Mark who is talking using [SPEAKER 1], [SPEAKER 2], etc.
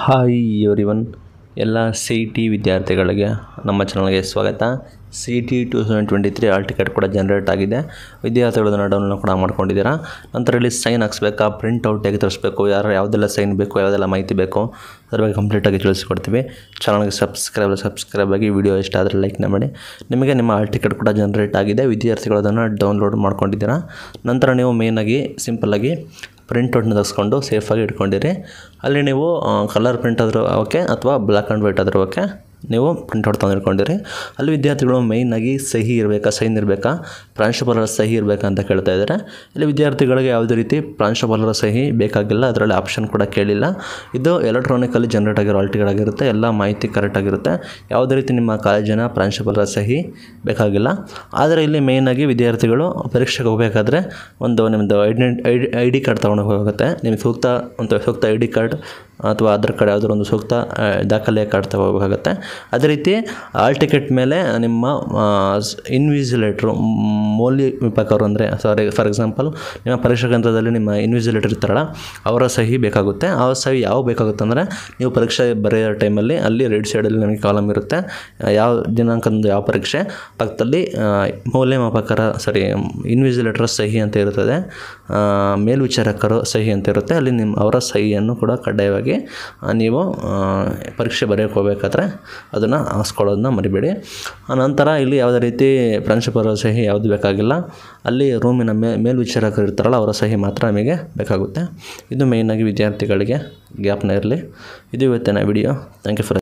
[SPEAKER 1] hi every ಎಲ್ಲ C T ವಿದ್ಯಾರ್ಥಿಗಳಿಗೆ ನಮ್ಮ ಚಾನಲ್ಗೆ ಸ್ವಾಗತ C T two thousand twenty three all ticket ಕೂಡ ಜನರೇಟ್ ಆಗಿದೆ ವಿದ್ಯಾರ್ಥಿಗಳು ಡೌನ್ಲೋಡ್ ಕೂಡ ಮಾಡ್ಕೊಂಡಿದ್ದೀರಾ ನಂತರ ಇಲ್ಲಿ ಸೈನ್ ಹಾಕ್ಸ್ಬೇಕಾ ಪ್ರಿಂಟ್ ಹೇಗೆ ತರಿಸ್ಬೇಕು ಯಾರು ಯಾವುದೆಲ್ಲ ಸೈನ್ ಬೇಕು ಯಾವುದೆಲ್ಲ ಮಾಹಿತಿ ಬೇಕು ಅದ್ರ ಬಗ್ಗೆ ಕಂಪ್ಲೀಟಾಗಿ ತಿಳಿಸ್ಕೊಡ್ತೀವಿ ಚಾನಲ್ಗೆ ಸಬ್ಸ್ಕ್ರೈಬ್ ಸಬ್ಸ್ಕ್ರೈಬ್ ಆಗಿ ವಿಡಿಯೋ ಇಷ್ಟ ಆದರೆ ಲೈಕ್ನ ಮಾಡಿ ನಿಮಗೆ ನಿಮ್ಮ ಆಲ್ ಟಿಕೆಟ್ ಕೂಡ ಜನರೇಟ್ ಆಗಿದೆ ವಿದ್ಯಾರ್ಥಿಗಳು ಅದನ್ನು ಡೌನ್ಲೋಡ್ ಮಾಡ್ಕೊಂಡಿದ್ದೀರಾ ನಂತರ ನೀವು ಮೇಯ್ನಾಗಿ ಸಿಂಪಲ್ಲಾಗಿ ಪ್ರಿಂಟ್ ಔಟ್ನ ತೆಗೆಸ್ಕೊಂಡು ಸೇಫಾಗಿ ಇಟ್ಕೊಂಡಿರಿ ಅಲ್ಲಿ ನೀವು ಕಲರ್ ಪ್ರಿಂಟ್ ಆದರೂ ಓಕೆ ಅಥವಾ ಬ್ಲ್ಯಾಕ್ ಆ್ಯಂಡ್ ವೈಟ್ ಆದರೂ ಓಕೆ ನೀವು ತಂದು ತಂದಿಟ್ಕೊಂಡಿರಿ ಅಲ್ಲಿ ವಿದ್ಯಾರ್ಥಿಗಳು ಮೇಯ್ನಾಗಿ ಸಹಿ ಇರಬೇಕಾ ಸೈನ್ ಇರಬೇಕಾ ಪ್ರಾಂಶುಪಾಲರ ಸಹಿ ಇರಬೇಕಾ ಅಂತ ಕೇಳ್ತಾ ಇದ್ದಾರೆ ಇಲ್ಲಿ ವಿದ್ಯಾರ್ಥಿಗಳಿಗೆ ಯಾವುದೇ ರೀತಿ ಪ್ರಾಂಶುಪಾಲರ ಸಹಿ ಬೇಕಾಗಿಲ್ಲ ಅದರಲ್ಲಿ ಆಪ್ಷನ್ ಕೂಡ ಕೇಳಿಲ್ಲ ಇದು ಎಲೆಕ್ಟ್ರಾನಿಕಲ್ಲಿ ಜನ್ರೇಟ್ ಆಗಿರೋ ಆಲ್ಟಿಗಳಾಗಿರುತ್ತೆ ಎಲ್ಲ ಮಾಹಿತಿ ಕರೆಕ್ಟ್ ಆಗಿರುತ್ತೆ ಯಾವುದೇ ರೀತಿ ನಿಮ್ಮ ಕಾಲೇಜಿನ ಪ್ರಾಂಶುಪಾಲರ ಸಹಿ ಬೇಕಾಗಿಲ್ಲ ಆದರೆ ಇಲ್ಲಿ ಮೇಯ್ನಾಗಿ ವಿದ್ಯಾರ್ಥಿಗಳು ಪರೀಕ್ಷೆಗೆ ಹೋಗಬೇಕಾದ್ರೆ ಒಂದು ನಿಮ್ಮದು ಐಡೆಂಟ್ ಐ ಡಿ ಕಾರ್ಡ್ ತೊಗೊಂಡು ಹೋಗುತ್ತೆ ನಿಮಗೆ ಸೂಕ್ತ ಒಂದು ಸೂಕ್ತ ಐ ಡಿ ಕಾರ್ಡ್ ಅಥವಾ ಅದರ ಕಡೆ ಯಾವುದಾದ್ರು ಒಂದು ಸೂಕ್ತ ದಾಖಲೆ ಕಾರ್ಡ್ ತಗೋಬೇಕಾಗತ್ತೆ ಅದೇ ರೀತಿ ಆಲ್ ಟಿಕೆಟ್ ಮೇಲೆ ನಿಮ್ಮ ಇನ್ವಿಜಿಲೇಟ್ರು ವಿಪಕರು ಅಂದರೆ ಸಾರಿ ಫಾರ್ ಎಕ್ಸಾಂಪಲ್ ನಿಮ್ಮ ಪರೀಕ್ಷಾ ಕೇಂದ್ರದಲ್ಲಿ ನಿಮ್ಮ ಇನ್ವಿಜಿಲೇಟರ್ ಇರ್ತಾರಲ್ಲ ಅವರ ಸಹಿ ಬೇಕಾಗುತ್ತೆ ಆ ಸಹಿ ಯಾವ ಬೇಕಾಗುತ್ತೆ ಅಂದರೆ ನೀವು ಪರೀಕ್ಷೆ ಬರೆಯೋ ಟೈಮಲ್ಲಿ ಅಲ್ಲಿ ರೈಟ್ ಸೈಡಲ್ಲಿ ನಿಮಗೆ ಕಾಲಮ್ ಇರುತ್ತೆ ಯಾವ ದಿನಾಂಕದಂದು ಯಾವ ಪರೀಕ್ಷೆ ಪಕ್ಕದಲ್ಲಿ ಮೌಲ್ಯಮಾಪಕರ ಸಾರಿ ಇನ್ವಿಜಿಲೇಟರ್ ಸಹಿ ಅಂತ ಇರುತ್ತದೆ ಮೇಲ್ವಿಚಾರಕರು ಸಹಿ ಅಂತ ಇರುತ್ತೆ ಅಲ್ಲಿ ನಿಮ್ಮ ಅವರ ಸಹಿಯನ್ನು ಕೂಡ ಕಡ್ಡಾಯವಾಗಿ ಹಾಗಾಗಿ ನೀವು ಪರೀಕ್ಷೆ ಬರೆಯೋಕೆ ಹೋಗ್ಬೇಕಾದ್ರೆ ಅದನ್ನು ಹಾಸ್ಕೊಳ್ಳೋದನ್ನ ಮರಿಬೇಡಿ ನಂತರ ಇಲ್ಲಿ ಯಾವುದೇ ರೀತಿ ಪ್ರಾಂಶುಪಾಲರ ಸಹಿ ಯಾವುದು ಬೇಕಾಗಿಲ್ಲ ಅಲ್ಲಿ ರೂಮಿನ ಮೇ ಮೇಲ್ವಿಚಾರಕರು ಇರ್ತಾರಲ್ಲ ಅವರ ಸಹಿ ಮಾತ್ರ ನಮಗೆ ಬೇಕಾಗುತ್ತೆ ಇದು ಮೇಯ್ನಾಗಿ ವಿದ್ಯಾರ್ಥಿಗಳಿಗೆ ಗ್ಯಾಪ್ನ ಇರಲಿ ಇದು ಇವತ್ತಿನ ವಿಡಿಯೋ ಥ್ಯಾಂಕ್ ಯು ಫಾರ್